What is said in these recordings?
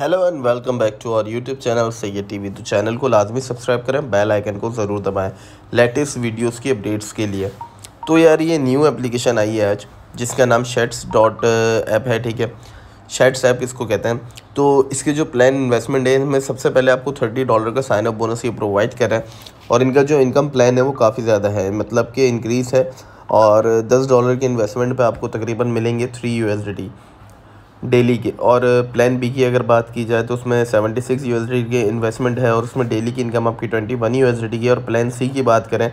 hello and welcome back to our YouTube channel Syed TV तो channel को लाजमी subscribe करें बेल आइकन को ज़रूर दबाएं लेटेस्ट वीडियोस की अपडेट्स के लिए तो यार ये न्यू एप्लीकेशन आई है आज जिसका नाम शेट्स डॉट ऐप है ठीक है शेट्स ऐप इसको कहते हैं तो इसके जो प्लान इन्वेस्टमेंट है इनमें सबसे पहले आपको थर्टी डॉलर का साइनअप बोनस ये प्रोवाइड करें और इनका जो इनकम प्लान है वो काफ़ी ज़्यादा है मतलब कि इंक्रीज है और दस डॉलर के इन्वेस्टमेंट पर आपको तकरीबन मिलेंगे थ्री यू डेली के और प्लान बी की अगर बात की जाए तो उसमें seventy six U S D की इन्वेस्टमेंट है और उसमें डेली की इनकम आपकी twenty one U S D की और प्लान सी की बात करें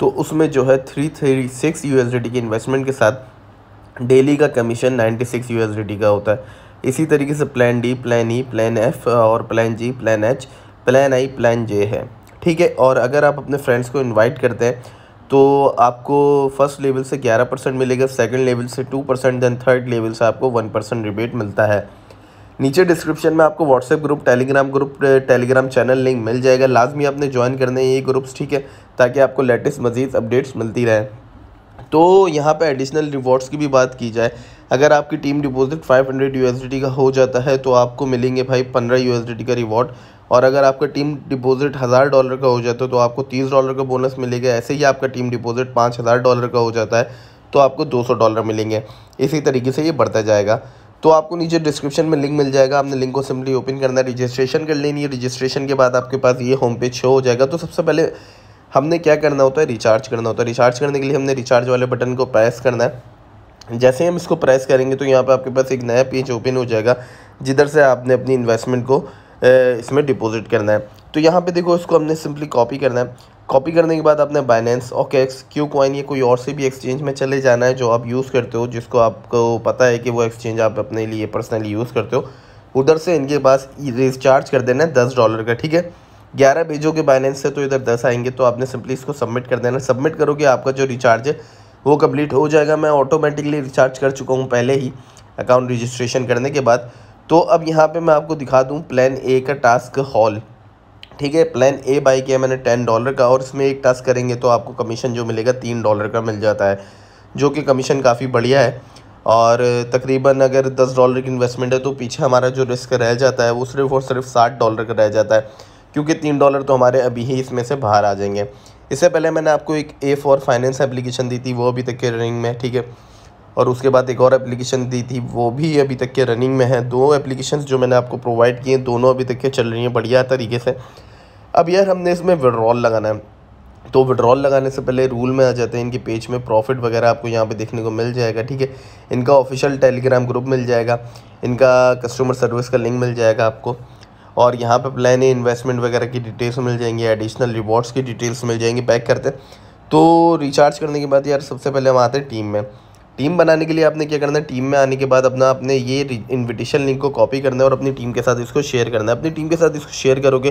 तो उसमें जो है three three six U S D T की इन्वेस्टमेंट के साथ डेली का commission ninety six U S D का होता है इसी तरीके से plan D plan E plan F और plan G plan H plan I plan J है ठीक है और अगर आप अपने फ्रेंड्स को इन्वाइट करते हैं तो आपको फर्स्ट लेवल से 11 परसेंट मिलेगा सेकंड लेवल से 2 परसेंट दैन थर्ड लेवल से आपको 1 परसेंट रिबेट मिलता है नीचे डिस्क्रिप्शन में आपको WhatsApp group Telegram group Telegram channel link मिल जाएगा लाजमी आपने ज्वाइन करने ये ग्रुप्स ठीक है ताकि आपको लेटेस्ट मजीद अपडेट्स मिलती रहे तो यहाँ पर एडिशनल रिवॉर्ड्स की भी बात की जाए अगर आपकी टीम डिपॉजिट 500 यूएसडीटी का हो जाता है तो आपको मिलेंगे भाई 15 यूएसडीटी का रिवॉर्ड और अगर आपका टीम डिपॉजिट हज़ार डॉलर का हो जाता है तो आपको तीस डॉलर का बोनस मिलेगा ऐसे ही आपका टीम डिपॉजिट पाँच हज़ार डॉलर का हो जाता है तो आपको दो सौ डॉलर मिलेंगे इसी तरीके से ये बढ़ता जाएगा तो आपको नीचे डिस्क्रिप्शन में लिंक मिल जाएगा आपने लिंक को सिंपली ओपन करना है रजिस्ट्रेशन कर लेनी है रजिस्ट्रेशन के बाद आपके पास ये होम पेज शो हो जाएगा तो सबसे पहले हमने क्या करना होता है रिचार्ज करना होता है रिचार्ज करने के लिए हमने रिचार्ज वाले बटन को प्रेस करना है जैसे ही हम इसको प्रेस करेंगे तो यहाँ पर आपके पास एक नया पेज ओपन हो जाएगा जिधर से आपने अपनी इन्वेस्टमेंट को इसमें डिपॉजिट करना है तो यहाँ पे देखो इसको हमने सिंपली कॉपी करना है कॉपी करने के बाद आपने Binance OKX KuCoin या कोई और से भी एक्सचेंज में चले जाना है जो आप यूज़ करते हो जिसको आपको पता है कि वो एक्सचेंज आप अपने लिए पर्सनली यूज़ करते हो उधर से इनके पास रिचार्ज कर देना है दस डॉलर का ठीक है ग्यारह भेजोगे बाइनेंस से तो इधर दस आएंगे तो आपने सिंपली इसको सबमिट कर देना सबमिट करोगे आपका जो रिचार्ज है वो कम्प्लीट हो जाएगा मैं ऑटोमेटिकली रिचार्ज कर चुका हूँ पहले ही अकाउंट रजिस्ट्रेशन करने के बाद तो अब यहाँ पे मैं आपको दिखा दूँ प्लान ए का टास्क हॉल ठीक है प्लान ए बाई किया मैंने टेन डॉलर का और इसमें एक टास्क करेंगे तो आपको कमीशन जो मिलेगा तीन डॉलर का मिल जाता है जो कि कमीशन काफ़ी बढ़िया है और तकरीबन अगर दस डॉलर की इन्वेस्टमेंट है तो पीछे हमारा जो रिस्क रह जाता है वो सिर्फ और सिर्फ साठ डॉलर का रह जाता है क्योंकि तीन डॉलर तो हमारे अभी ही इसमें से बाहर आ जाएंगे इससे पहले मैंने आपको एक ए फॉर फाइनेंस एप्लीकेशन दी थी वो अभी तक के रनिंग में ठीक है और उसके बाद एक और एप्लीकेशन दी थी वो भी अभी तक के रनिंग में है दो एप्लीकेशन जो मैंने आपको प्रोवाइड किए हैं दोनों अभी तक के चल रही हैं बढ़िया तरीके से अब यार हमने इसमें विड्रॉल लगाना है तो विड्रॉल लगाने से पहले रूल में आ जाते हैं इनके पेज में प्रॉफिट वगैरह आपको यहाँ पे देखने को मिल जाएगा ठीक है इनका ऑफिशियल टेलीग्राम ग्रुप मिल जाएगा इनका कस्टमर सर्विस का लिंक मिल जाएगा आपको और यहाँ पे प्लान इन्वेस्टमेंट वगैरह की डिटेल्स मिल जाएंगी एडिशनल रिवॉर्ड्स की डिटेल्स मिल जाएंगी पैक करते तो रिचार्ज करने के बाद यार सबसे पहले हम आते हैं टीम में टीम बनाने के लिए आपने क्या करना है टीम में आने के बाद अपना अपने ये इनविटेशन लिंक को कॉपी करना है और अपनी टीम के साथ इसको शेयर करना है अपनी टीम के साथ इसको शेयर करोगे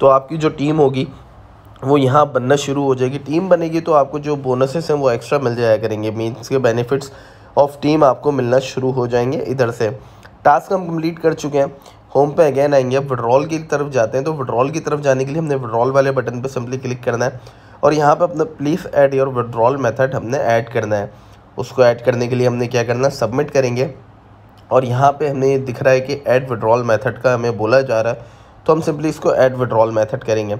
तो आपकी जो टीम होगी वो यहाँ बनना शुरू हो जाएगी टीम बनेगी तो आपको जो बोनसेस हैं वो एक्स्ट्रा मिल जाया करेंगे मीन्स के बेनिफिट्स ऑफ टीम आपको मिलना शुरू हो जाएंगे इधर से टास्क हम कंप्लीट कर चुके हैं होम पे अगेन आएंगे अब विड्रॉल की तरफ जाते हैं तो विड्रॉल की तरफ जाने के लिए हमने विड्रॉल वाले बटन पर सिंपली क्लिक करना है और यहाँ पर अपना please add your withdrawal method हमने ऐड करना है उसको ऐड करने के लिए हमने क्या करना सबमिट करेंगे और यहाँ पे हमें दिख रहा है कि ऐड विड्रॉल मेथड का हमें बोला जा रहा है तो हम सिंपली इसको ऐड विड्रॉल मेथड करेंगे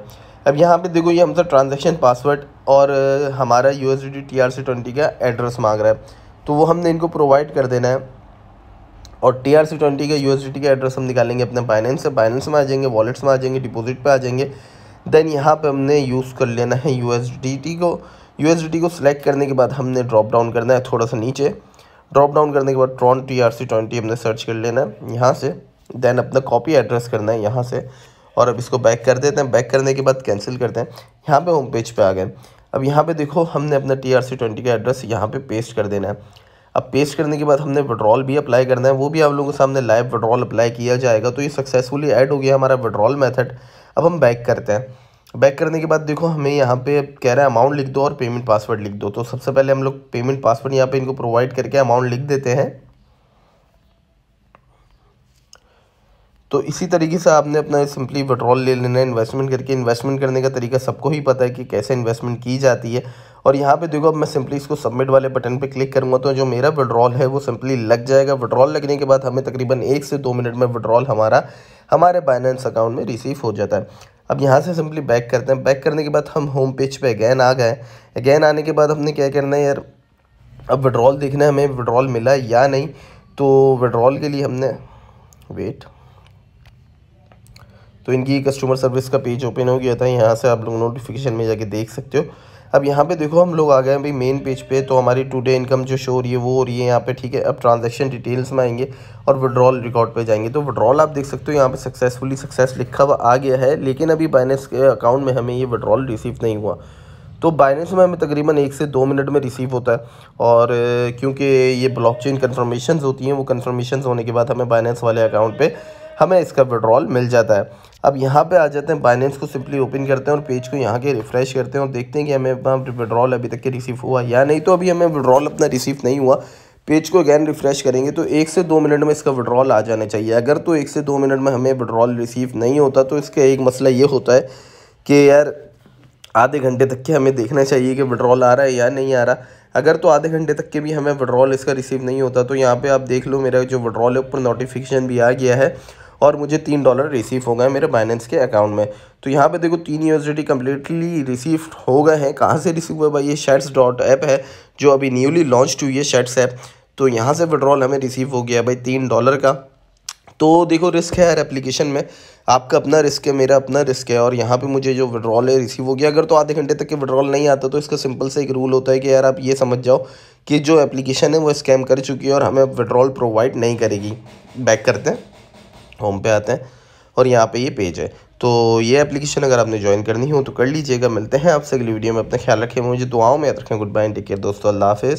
अब यहाँ पे देखो ये हमसे ट्रांजैक्शन पासवर्ड और हमारा U S D T R C twenty का एड्रेस मांग रहा है तो वो हमने इनको प्रोवाइड कर देना है और टी आर सी ट्वेंटी का यू एस डी टी का एड्रेस हम निकालेंगे अपने फाइनेंस से बाइनेंस में आ जाएंगे वॉलेट्स में आ जाएंगे डिपोजिट पर आ जाएंगे देन यहाँ पर हमने यूज़ कर लेना है यू एस डी टी को यू को सिलेक्ट करने के बाद हमने ड्रॉप डाउन करना है थोड़ा सा नीचे ड्रॉप डाउन करने के बाद Tron T R C twenty हमने सर्च कर लेना है यहाँ से देन अपना कॉपी एड्रेस करना है यहाँ से और अब इसको बैक कर देते हैं बैक करने के बाद कैंसिल करते हैं यहाँ पे होम पेज पे आ गए अब यहाँ पे देखो हमने अपना टी आर सी ट्वेंटी का एड्रेस यहाँ पे पेस्ट कर देना है अब पेस्ट करने के बाद हमने विड्रॉल भी अप्लाई करना है वो भी आप लोगों के सामने लाइव विड्रॉल अप्लाई किया जाएगा तो ये सक्सेसफुली ऐड हो गया हमारा विड्रॉल मेथड अब हम बैक करते हैं बैक करने के बाद देखो हमें यहाँ पे कह रहा है अमाउंट लिख दो और पेमेंट पासवर्ड लिख दो तो सबसे पहले हम लोग पेमेंट पासवर्ड यहाँ पे इनको प्रोवाइड करके अमाउंट लिख देते हैं तो इसी तरीके से आपने अपना सिंपली विड्रॉल ले लेना है इन्वेस्टमेंट करके इन्वेस्टमेंट करने का तरीका सबको ही पता है कि कैसे इन्वेस्टमेंट की जाती है और यहाँ पे देखो अब मैं सिंपली इसको सबमिट वाले बटन पे क्लिक करूँगा तो जो मेरा विड्रॉल है वो सिंपली लग जाएगा विड्रॉल लगने के बाद हमें तकरीबन एक से दो मिनट में विड्रॉल हमारा हमारे बाइनेंस अकाउंट में रिसीव हो जाता है अब यहाँ से सिंपली बैक करते हैं बैक करने के बाद हम होम पेज पे अगैन आ गए अगैन आने के बाद हमने क्या करना है यार अब विड्रॉल देखना है हमें विड्रॉल मिला या नहीं तो विड्रॉल के लिए हमने वेट तो इनकी कस्टमर सर्विस का पेज ओपन हो गया था यहाँ से आप लोग नोटिफिकेशन में जाके देख सकते हो अब यहाँ पे देखो हम लोग आ गए हैं भाई मेन पेज पे तो हमारी टू डे इनकम जो शो हो रही है वो हो रही है यहाँ पे ठीक है अब ट्रांजेक्शन डिटेल्स में आएंगे और विड्रॉल रिकॉर्ड पे जाएंगे तो विड्रॉल आप देख सकते हो यहाँ पे सक्सेसफुली सक्सेस लिखा हुआ आ गया है लेकिन अभी बाइनेंस के अकाउंट में हमें ये विड्रॉल रिसीव नहीं हुआ तो बाइनेंस में हमें तकरीबन एक से दो मिनट में रिसीव होता है और क्योंकि ये ब्लॉक चेन होती हैं वो कन्फर्मेशन होने के बाद हमें बाइनेंस वाले अकाउंट पर हमें इसका विड्रॉल मिल जाता है अब यहाँ पे आ जाते हैं बाइनेंस को सिंपली ओपन करते हैं और पेज को यहाँ के रिफ़्रेश करते हैं और देखते हैं कि हमें विड्रॉल अभी तक के रिसीव हुआ या नहीं तो अभी हमें विड्रॉल अपना रिसीव नहीं हुआ पेज को अगैन रिफ़्रेश करेंगे तो एक से दो मिनट में इसका विड्रॉल आ जाना चाहिए अगर तो एक से दो मिनट में हमें विड्रॉल रिसीव नहीं होता तो इसका एक मसला ये होता है कि यार आधे घंटे तक के हमें देखना चाहिए कि विड्रॉल आ रहा है या नहीं आ रहा अगर तो आधे घंटे तक के भी हमें विड्रॉल इसका रिसीव नहीं होता तो यहाँ पे आप देख लो मेरा जो विड्रॉल है ऊपर नोटिफिकेशन भी आ गया है और मुझे तीन डॉलर रिसीव हो गए मेरे बाइनेंस के अकाउंट में तो यहाँ पे देखो तीन यूएसडी कम्प्लीटली रिसीव हो गए हैं कहाँ से रिसीव हुआ भाई ये शेट्स डॉट ऐप है जो अभी न्यूली लॉन्च हुई है शेट्स ऐप तो यहाँ से विड्रॉल हमें रिसीव हो गया भाई तीन डॉलर का तो देखो रिस्क है हर एप्लीकेशन में आपका अपना रिस्क है मेरा अपना रिस्क है और यहाँ पे मुझे जो विड्रॉल है रिसीव हो गया अगर तो आधे घंटे तक के विड्रॉल नहीं आता तो इसका सिंपल से एक रूल होता है कि यार आप ये समझ जाओ कि जो एप्लीकेशन है वो स्कैम कर चुकी है और हमें विड्रॉल प्रोवाइड नहीं करेगी बैक करते हैं होम पे आते हैं और यहाँ पे ये पेज है तो ये एप्लीकेशन अगर आपने ज्वाइन करनी हो तो कर लीजिएगा मिलते हैं आपसे अगली वीडियो में अपना ख्याल रखें मुझे दुआओं में याद रखें गुड बाय टेक केयर दोस्तों अल्लाह हाफ़